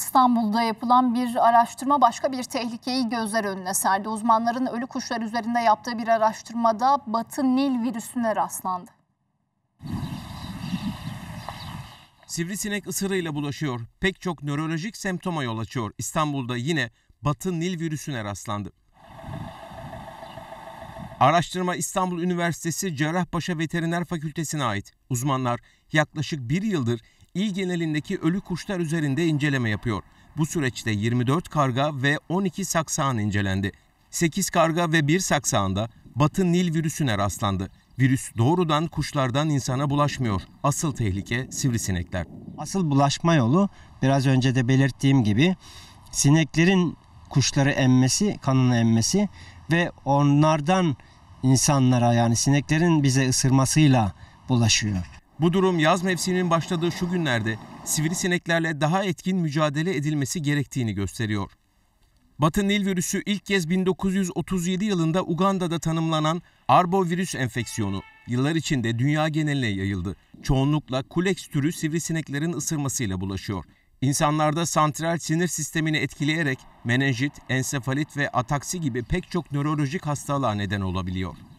İstanbul'da yapılan bir araştırma başka bir tehlikeyi gözler önüne serdi. Uzmanların ölü kuşlar üzerinde yaptığı bir araştırmada Batı Nil virüsüne rastlandı. Sivrisinek ısırığıyla bulaşıyor. Pek çok nörolojik semptoma yol açıyor. İstanbul'da yine Batı Nil virüsüne rastlandı. Araştırma İstanbul Üniversitesi Cerrahpaşa Veteriner Fakültesi'ne ait. Uzmanlar yaklaşık bir yıldır il genelindeki ölü kuşlar üzerinde inceleme yapıyor. Bu süreçte 24 karga ve 12 saksağan incelendi. 8 karga ve 1 saksağanda Batı Nil virüsüne rastlandı. Virüs doğrudan kuşlardan insana bulaşmıyor. Asıl tehlike sivrisinekler. Asıl bulaşma yolu biraz önce de belirttiğim gibi sineklerin kuşları emmesi, kanını emmesi ve onlardan insanlara yani sineklerin bize ısırmasıyla bulaşıyor. Bu durum yaz mevsiminin başladığı şu günlerde sivrisineklerle daha etkin mücadele edilmesi gerektiğini gösteriyor. Batı Nil virüsü ilk kez 1937 yılında Uganda'da tanımlanan arbovirüs enfeksiyonu yıllar içinde dünya geneline yayıldı. Çoğunlukla kuleks türü sivrisineklerin ısırmasıyla bulaşıyor. İnsanlarda santral sinir sistemini etkileyerek menenjit, ensefalit ve ataksi gibi pek çok nörolojik hastalığa neden olabiliyor.